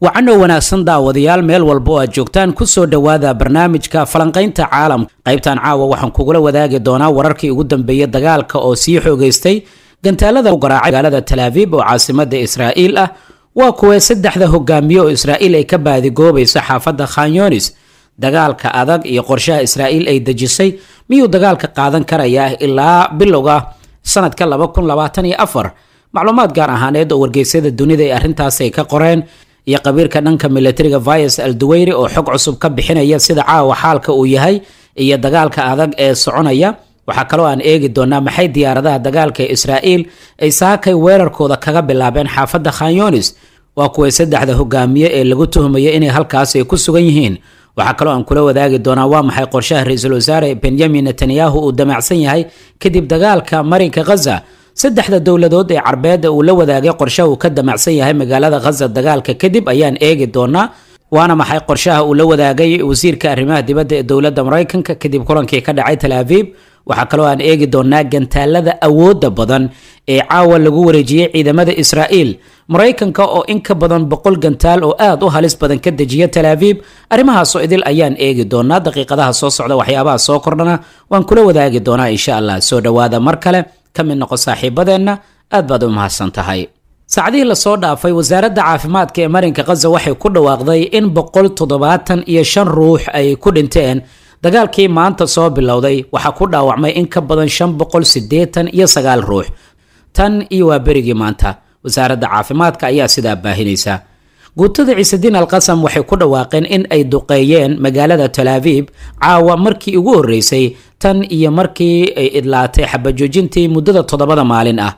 wacanoo wanaagsan daawadayaal meel walba oo aad joogtaan ku soo dhowaada barnaamijka falanqaynta caalamka qaybtan caawa waxaan kugula wadaagi doonaa wararkii ugu dambeeyey dagaalka oo sii xoogaystay gantaalada garaacay magaalada talaaviib oo caasimada israa'iil ah waa kuwe saddexda hogaamiye oo israa'iil ay ka baadigoobayso xaafadda khanyonis dagaalka adag iyo qorshaha israa'iil ay dejisay miyuu dagaalka qaadan karayaa ilaa bilowga sanadka macluumaad gaar ahaaneed oo wargeysyada dunida ee arrintaas ay ka qoreen iyo qabiirka dhanka milatariga vias alduweyri oo xog cusub ka bixinaya sida caawa xaalka uu yahay iyo dagaalka adag ee soconaya waxaa kaloo aan eegi doonaa maxay diyaaradaha dagaalka ee israa'iil ay saakay weerarkooda kaga bilaabeen xaafadda khanyonis waa kuway saddexda hogaamiye ee lagu tuhmayo inay halkaas ku sugan yihiin waxaa kaloo aan kula wadaagi doonaa waa maxay qorshaha ra-iisul wasaare benyamin netanyahu uu damacsan yahay kadib dagaalka marinka khaza saddexda dowladood ee carbeedda uu la wadaagay qorshaha uu ka damacsan yahay magaalada khaza dagaalka kadib ayaan eegi doonaa waana maxay qorshaha uu la wadaagay wasiirka arrimaha dibadda ee dowladda maraykanka kadib kulankii ka dhacay tal abiib waxaa kaloo aan eegi doonaa gantaalada awoodda badan ee caawa lagu wareejiyey ciidamada israa'iil maraykanka oo in ka badan boqol gantaal oo aad u halis badan ka dejiya tal abiib arrimahaasoo idil ayaan eegi doonaa daqiiqadaha soo socda waxyaabaha soo kordhana waan kula wadaagi doonaa insha allah soo dhowaada mar kale ka mid noqo saaxiibadeenna aad baad u mahadsan tahay saacdihii lasoo dhaafay wasaaradda caafimaadka ee marinka khaza waxay ku dhawaaqday in boqol toddobaatan iyo shan ruux ay ku dhinteen dagaalkii maanta soo bilowday waxaa ku dhaawacmay in ka badan shan boqol siddeetan iyo sagaal ruux tan iyo waa berigii maanta wasaaradda caafimaadka ayaa sidaa baahinaysa guutada ciiseddin alqasam waxay ku dhawaaqeen in ay duqeeyeen magaalada tal caawa markii ugu horreysay tan iyo markii ay idlaatay xabajoojintii muddada toddobada maalin ah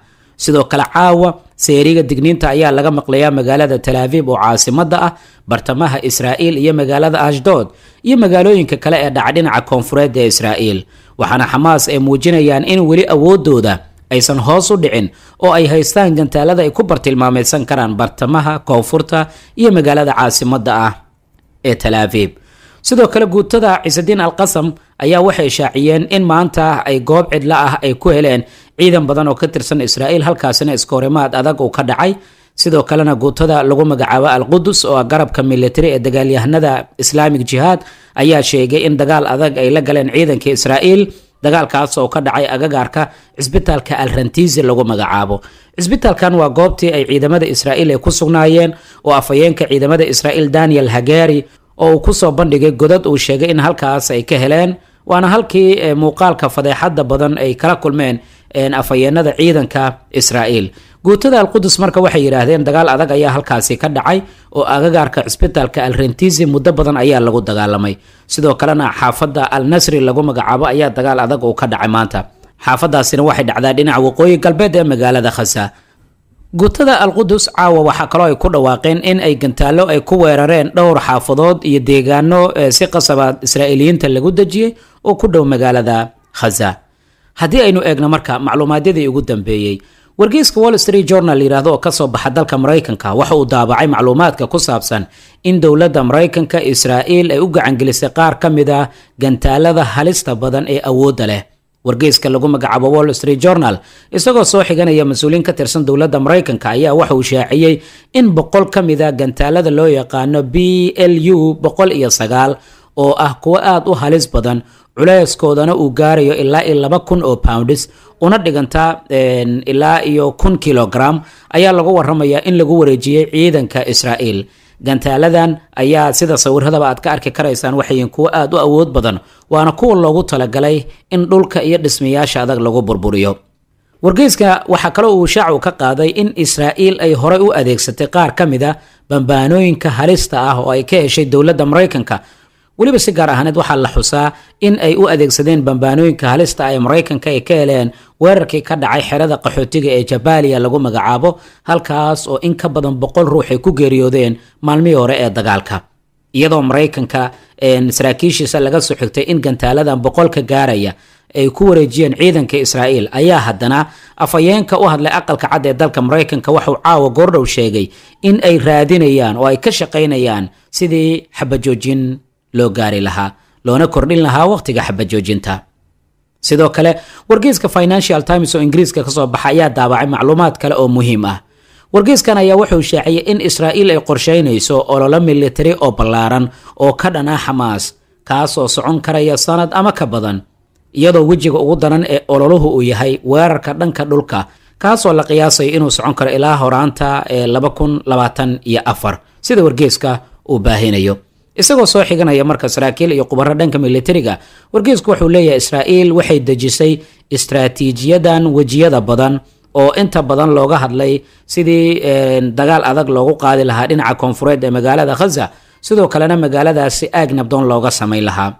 sidoo kale caawa seeriga digniinta ayaa laga maqlayaa magaalada talaaviib oo caasimadda ah bartamaha israa'iil iyo magaalada ashdood iyo magaalooyinka kale ee dhaca dhinaca koonfureed ee israa'iil waxaana xamaas ay muujinayaan in weli awoodooda aysan hoos u dhicin oo ay haystaan gantaalada ay ku bartilmaamaysan karaan bartamaha koonfurta iyo magaalada caasimadda ah ee talaaviib sidoo kale guutada ciisadiin alqasam ayaa waxay shaaciyeen in maanta ay goob cidla ah ay ku heleen ciidan badan oo ka tirsan israa'iil halkaasina iskahorimaad adag uu ka dhacay sidoo kalena guutada lagu magacaabo alqudus qudus oo ah garabka militari ee dagaalyahanada islaamig jihaad ayaa sheegay in dagaal adag ay la galeen ciidanka israa'iil dagaalkaas oo ka dhacay agagaarka cisbitaalka al rantizi lagu magacaabo cisbitaalkan waa goobtii ay ciidamada israa'iil ay ku sugnaayeen oo afhayeenka ciidamada israa'iil daniel hagari oo uu ku soo bandhigay godad uu sheegay in halkaas ay ka heleen waana halkii e, muuqaalka fadeexada badan ay kala kulmeen afhayeenada ciidanka israa'iil guutada alqudus marka waxay yidhaahdeen dagaal adag ayaa halkaasi ka dhacay oo agagaarka cisbitaalka alrentisi muddo badan ayaa lagu dagaalamay sidoo kalena xaafadda al nasri lagu magacaabo ayaa dagaal adag uu ka dhacay maanta xaafadaasina waxay dhacdaa dhinaca waqooyi galbeed ee magaalada khasa gutada alqudus caawa waxaa kaloo ay ku dhawaaqeen in ay gantaallo ay ku weerareen dhowr xaafadood iyo deegaano ee eh, si qasabaad israa'iiliyiinta lagu dejiyey oo ku dhow magaalada khaza haddii aynu eegno marka macluumaadyadii ugu dambeeyey wargeyska wall street journal layidhaahdo oo kasoo baxa dalka maraykanka waxa uu daabacay macluumaadka ku saabsan in dowladda maraykanka israa'iil ay u gacangelisay qaar ka mid ah gantaalada halista badan ee awoodda leh wargeyska lagu magacaabo wall street journal isagoo soo xiganaya mas uuliin ka tirsan dowladda maraykanka ayaa waxa uu shaaciyey in boqol ka mid a ah gantaalada loo yaqaano b l u boqol iyo sagaal oo ah kuwo aada u halis badan culeyskoodana uu gaarayo ilaa iyo laba kun oo boundis una dhiganta ilaa iyo kun kilogram ayaa lagu waramayaa in lagu wareejiyey ciidanka israa'iil gantaaladan ayaa sida sawiradaba aad ka arki karaysaan waxayiin kuwo aad u awood badan waana kuwa loogu talagalay in dhulka iyo dhismayaasha adag lagu burburiyo wargeyska waxaa kale uu shaacu ka qaaday in israa'iil ay horey u adeegsatay qaar ka mid a ah bambaanooyinka halista ah oo ay ka heshay dowladda maraykanka weliba si gaar ahaaneed waxaa la xusaa in ay u adeegsadeen bambaanooyinka halista ay maraykanka ay ka heleen weerarkii ka dhacay xerada qaxootiga ee jabaaliya lagu magacaabo halkaas oo in ka badan boqol ruux ay ku geeriyoodeen maalmihii hore ee dagaalka iyadoo maraykanka saraakiishiisa laga soo xigtay in gantaaladan boqolka gaaraya ay ku wareejiyeen ciidanka israa'iil ayaa haddana afhayeenka u hadlay aqalka cad ee dalka maraykanka waxauu caawa goordhow sheegay in ay raadinayaan oo ay ka shaqaynayaan sidii xabajoojin loo gaari lahaa loona kordhin lahaa wakhtiga xabajoojinta sidoo kale wargeyska financial times oo ingiriiska kasoo baxa ayaa daabacay macluumaad kale oo muhiim ah wargeyskan ayaa wuxuu shaaciyey in israa'iil ay qorshaynayso ololo militari oo ballaaran oo ka dhanaa xamaas kaasoo socon karaya sanad ama ka badan iyadoo wejiga ugu daran ee ololuhu uu yahay weerarka dhanka dhulka kaasoo la qiyaasayo inuu socon karo ilaa horaanta ee afar sida wargeyska uu baahinayo isagoo soo xiganaya marka saraakiil iyo khubaro dhanka militariga wargeysku wuxuu leeyahay israa'iil waxay dejisay istraatiijiyadan wejiyada badan oo inta badan looga hadlay sidii eh, dagaal adag loogu qaadi lahaa dhinaca koonfureed ee magaalada khaza sidoo kalena magaaladaasi aag nabdoon looga samayn lahaa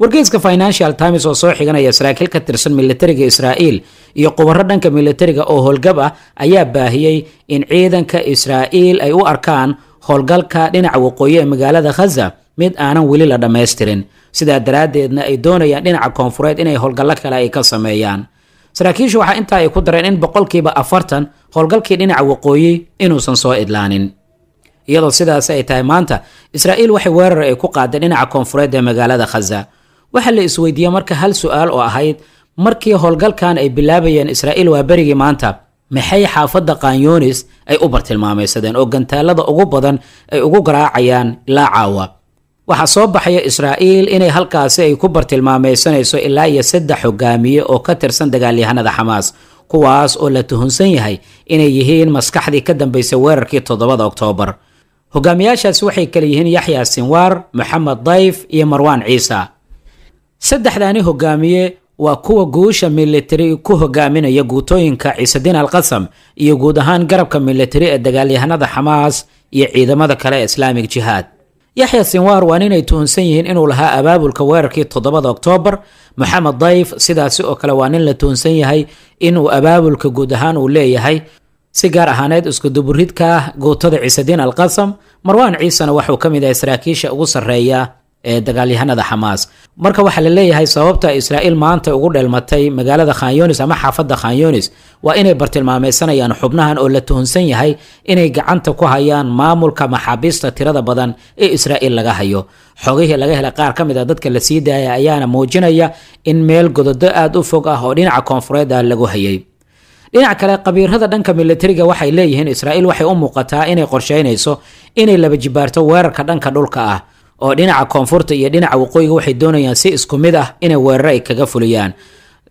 wargeyska financial times oo soo xiganaya saraakiil ka tirsan militariga israa'iil iyo khubaro dhanka militariga oo howlgab ah ayaa baahiyey in ciidanka israa'iil ay u arkaan howlgalka dhinaca waqooyi ee magaalada khaza mid aanan weli la dhammaystirin sidaa daraaddeedna ay doonayaan dhinaca koonfureed inay howlgallo kale ay ka sameeyaan saraakiishu waxaa intaa ay ku dareen in boqolkiiba afartan howlgalkii dhinaca waqooyi inuusan soo idlaanin iyadoo sidaasi ay tahay maanta israa'iil waxay weerar ay ku qaadeen dhinaca koonfureed ee magaalada khaza waxaa la isweydiiyey marka hal su-aal oo ahayd markii howlgalkan ay bilaabayeen israa'iil waa berigii maanta maxay xaafadda kaanyoonis ay u bartilmaamaysadeen oo gantaallada ugu badan ay ugu garaacayaan ilaa caawa waxaa soo baxaya israa'iil inay halkaasi ay ku bartilmaamaysanayso ilaa iyo saddex hogaamiye oo ka tirsan dagaalyahanada xamaas kuwaas oo la tuhunsan yahay inay yihiin maskaxdii ka dambaysay weerarkii toddobada oktoobar hogaamiyaashaasi waxay kala yihiin yaxya sinwaar moxamed dayf iyo marwaan ciisa saddexdaani hogaamiye waa kuwa guusha militari ku hogaaminaya guutooyinka ciisediin alqasam iyo guud ahaan garabka militari ee dagaalyahanada xamaas iyo ciidamada kale ee islaamic jihaad yaxya sinwaar waa ninay tuhunsan yihiin inuu lahaa abaabulka weerarkii toddobada oktoobar maxamed dayf sidaasi oo kale waa nin la tuhunsan yahay inuu abaabulka guud ahaan uu leeyahay si gaar ahaaneed iskuduburidka guutada ciisediin alqasam marwaan ciisena waxuu ka mid ahay saraakiisha ugu sarreeya ee dagaalyahanada xamaas marka waxaa la leeyahay sababta israa'iil maanta ugu dheelmatay magaalada khanyonis ama xaafadda khanyonis waa inay bartilmaamaysanayaan xubnahan oo la tuhunsan yahay inay gacanta ku hayaan maamulka maxaabiista tirada badan ee israa'iil laga hayo xogihii laga helay qaar ka mid a ah dadka la sii daaya ayaana muujinaya in meel gododo aad u fog ah oo dhinaca koonfureeda lagu hayay dhinac kale qabiirada dhanka milatariga waxay leeyihiin israa'iil waxay u muuqataa inay qorsheynayso inay laba jibaarto weerarka dhanka dhulka ah oo dhinaca koonfurta iyo dhinaca waqooyiga waxay doonayaan si isku mid ah inay weeraro ay kaga fuliyaan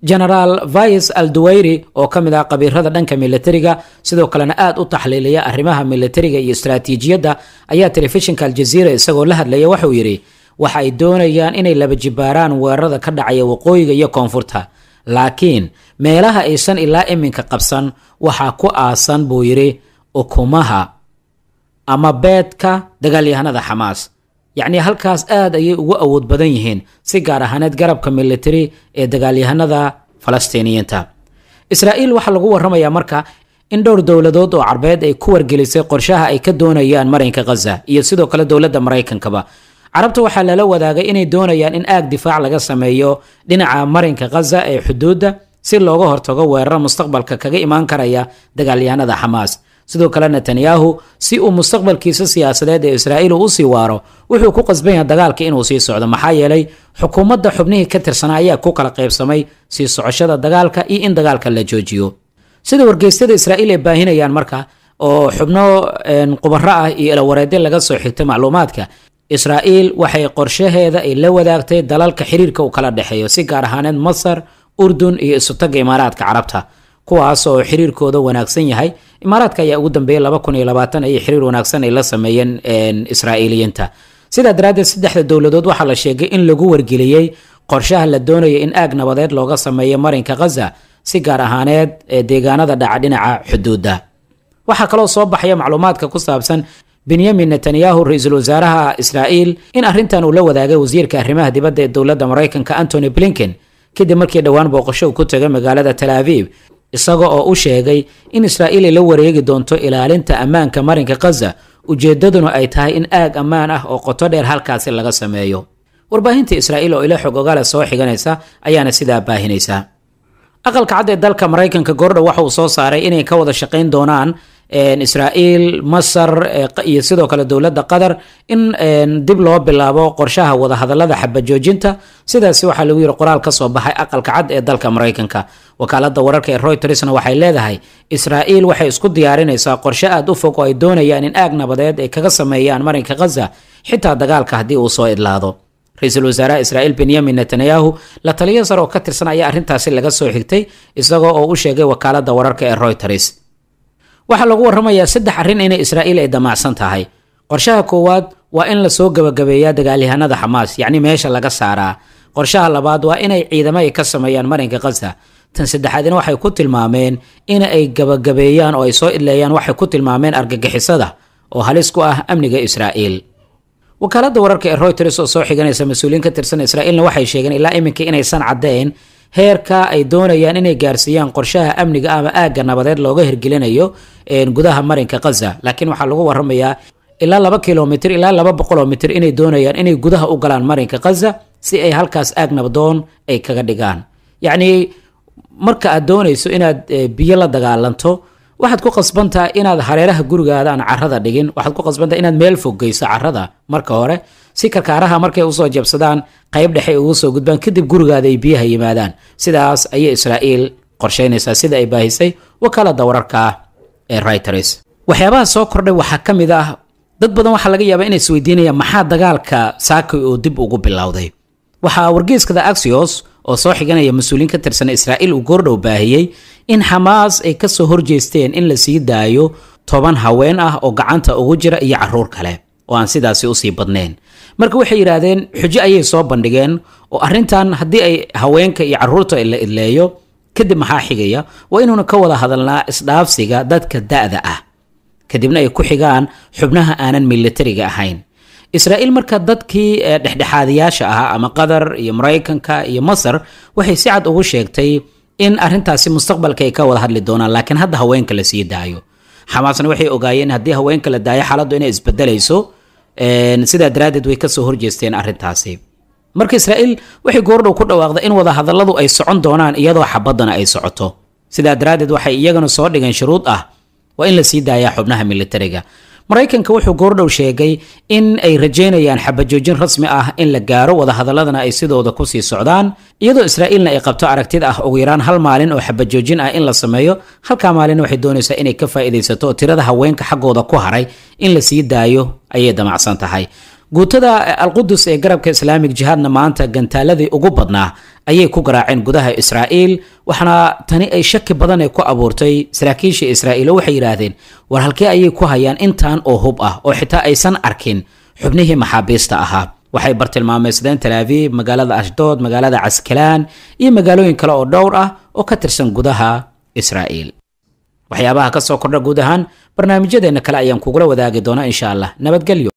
genaraal vais alduweyri oo ka mid ah qabiirada dhanka milatariga sidoo kalena aad u taxliiliya arrimaha milatariga iyo istaraatiijiyadda ayaa telefishinka aljaziira isagoo la hadlaya wuxuu yidhi waxa ay doonayaan inay laba jibaaraan weerarada ka dhacaya waqooyiga iyo koonfurta laakiin meelaha aysan ilaa iminka qabsan waxaa ku aasan buu yidhi ukumaha ama beedka dagaalyahanada xamaas yacnii halkaas aad ayay ugu awood badan yihiin si gaar ahaaneed garabka militari ee dagaalyahanada falastiiniyiinta israa'iil waxaa lagu warramayaa marka in dhowr dowladood oo carbeed ay ku wargelisay qorshaha ay ka doonayaan marinka khaza iyo sidoo kale dowladda maraykankaba carabta waxaa lala wadaagay inay doonayaan in aag difaac laga sameeyo dhinaca marinka khaza ee xuduudda si looga hortago weerar mustaqbalka kaga imaan karaya dagaalyahanada xamaas sidoo kale netanyahu si uu mustaqbalkiisa siyaasadeed ee israa'iil uu usii waaro wuxuu ku qasban yahay dagaalka inuu sii socdo maxaa yeelay xukuumadda xubnihii ka tirsanaa ayaa ku kala qaybsamay sii socoshada dagaalka iyo in dagaalka la joojiyo sida wargeysyada israa'iil ay baahinayaan marka oo xubno qubaro ah iyo ilawareedyo laga soo xigta macluumaadka israa'iil waxay qorshaheeda ay la wadaagtay dalalka xiriirka u kala dhexeeyo si gaar ahaaneed masar urdun iyo isutaga imaaraadka carabta kuwaas oo xiriirkooda wanaagsan yahay imaaraadka ayaa ugu dambeeyay laba kun iyo labaatan ayay xiriir wanaagsan ay la sameeyeen israa'iiliyiinta sidaa daraaddeed saddexda dowladood waxaa la sheegay in lagu wargeliyey qorshaha la doonaya in aag nabadeed looga sameeyo marinka khaza si gaar ahaaneed deegaanada dhaca dhinaca xuduudda waxaa kaloo soo baxaya macluumaadka ku saabsan benyamin netanyahu ra-iisul wasaaraha israa'iil in arrintan uu la wadaagay wasiirka arrimaha dibadda ee dowladda maraykanka antony blinken kadib markii dhowaan booqasho uu ku tagay magaalada tal abiib isaga oo u sheegay in israa'iil ay la wareegi doonto ilaalinta ammaanka marinka khaza ujeeddaduna ay tahay in aag ammaan ah oo qoto dheer halkaasi laga sameeyo warbaahinta israa'iil oo ila xog ogale soo xiganaysa ayaana sidaa baahinaysaa aqalka cad ee dalka maraykanka gordha waxa uu soo saaray inay ka wada shaqayn doonaan israael masar iyo sidoo kale dowladda qatar in dib loo bilaabo qorshaha wadahadalada xabajoojinta sidaasi waxaa lagu yiri qoraal kasoo baxay aqalka cad ee dalka maraykanka wakaalada wararka ee roytersna waxay leedahay israaiil waxay isku diyaarinaysaa qorshe aad u fog oo ay doonayaan in aag nabadeed ay kaga sameeyaan marinka khaza xitaa dagaalka haddii uu soo idlaado ra-iisul wasaaraha israa'iil benyamin netanyahu la taliyo sare oo ka tirsan ayaa arrintaasi laga soo xigtay isagoo oo u sheegay wakaaladda wararka ee royters waxaa lagu warramayaa saddex arrin inay israa'iil ay damacsan tahay qorshaha koowaad waa in lasoo gabagabeeyaa dagaalyahanada xamaas yacni meesha laga saaraa qorshaha labaad waa inay ciidamo ay ka sameeyaan marinka khaza tan saddexaadina waxay ku tilmaameen in ay gabagabeeyaan oo ay soo idleeyaan waxay ku tilmaameen argagixisada oo halis ku ah amniga israa'iil wakaaladda wararka ee royters oo soo xiganaysa mas-uuliyiin ka tirsan israa'iilna waxay sheegeen ilaa iminka inaysan caddayn heerka ay doonayaan inay gaarsiiyaan qorshaha amniga ama aagga nabadeed looga hirgelinayo gudaha marinka khaza laakiin waxaa lagu waramayaa ilaa laba kilomitr ilaa laba boqoloo mitr inay doonayaan inay gudaha u galaan marinka khaza si ay halkaas aag nabdoon ay kaga dhigaan yacnii marka aad doonayso inaad eh, biyo la dagaalanto waxaad ku qasbantaa inaad hareeraha gurigaadaan carada dhigin waxaad ku qasbantaa inaad meel foggeyso carada marka hore si karkaaraha markay usoo jabsadaan qayb dhexe ugu soo gudbaan kadib gurigaada biyaha yimaadaan sidaas ayay israa'iil qorshaynaysaa sida ay baahisay wakaalada wararka ee reuters waxyaabaha soo kordhay waxaa ka mid ah dad badan waxaa laga yaabaa inay isweydiinayaan maxaa dagaalka saaki oo dib ugu bilowday waxaa wargeyskada axios oo soo xiganaya mas-uuliyiin ka tirsan israa'iil uu goordhow baahiyey in xamaas ay kasoo horjeesteen in la sii daayo toban haween ah oo gacanta ugu jira iyo caruur kale oo aan sidaasi usii badnayn marka waxay yidhaahdeen xujo ayay soo bandhigeen oo arrintan haddii ay haweenka iyo caruurta la idleeyo kadib maxaa xigaya waa inuuna ka wada hadalnaa isdhaafsiga dadka da'da ah kadibna ay ku xigaan xubnaha aanan militariga ahayn israa'iil marka dadkii eh, dhexdhexaadayaasha ahaa ama qatar iyo maraykanka iyo masar waxay si cad ugu sheegtay in arintaasi mustaqbalka ay ka wada hadli doonaan laakiin hadda haweenka la sii daayo xamaasna waxay ogaayeen haddii haweenka la daayo xaaladdu inay isbedelayso sidaa daraaddeed way kasoo horjeesteen arintaasi marka israa'iil waxay goordhow ku dhawaaqda in wada ay socon doonaan iyadoo xabaddana ay socoto sidaa daraaddeed waxay iyagana soo dhigeen shuruud ah waa in la sii daayaa xubnaha militariga maraykanka wuxuu goordhow sheegay in ay rajaynayaan xabajoojin rasmi ah in la gaaro wadahadaladana ay sidooda ku sii socdaan iyadoo israa'iilna ay qabto aragtid ah ugu yaraan hal maalin oo xabajoojin ah in la sameeyo halkaa maalinna waxay doonaysaa inay ka faa'iidaysato oo tirada haweenka xaggooda ku haray in la sii daayo ayay damacsan tahay guutada eh, alqudus ee garabka islaamig jihaadna maanta gantaalladii ugu badnaa ayay ku garaaceen gudaha israa'iil waxaana tani ay shaki badan ee ku abuurtay saraakiisha israa'iil oo waxay yidhaahdeen war halkee ayay ku hayaan intaan oo hub ah oo xitaa aysan arkin xubnihii maxaabiista ahaa waxay bartilmaamaysadeen talaaviib magaalada ashdood magaalada caskalaan iyo magaalooyin kale oo dhowr ah oo ka tirsan gudaha israa'iil waxyaabaha ka soo kordha guud ahaan barnaamijyadeenna kale ayaan kugula wadaagi doonaa insha allah nabadgelyo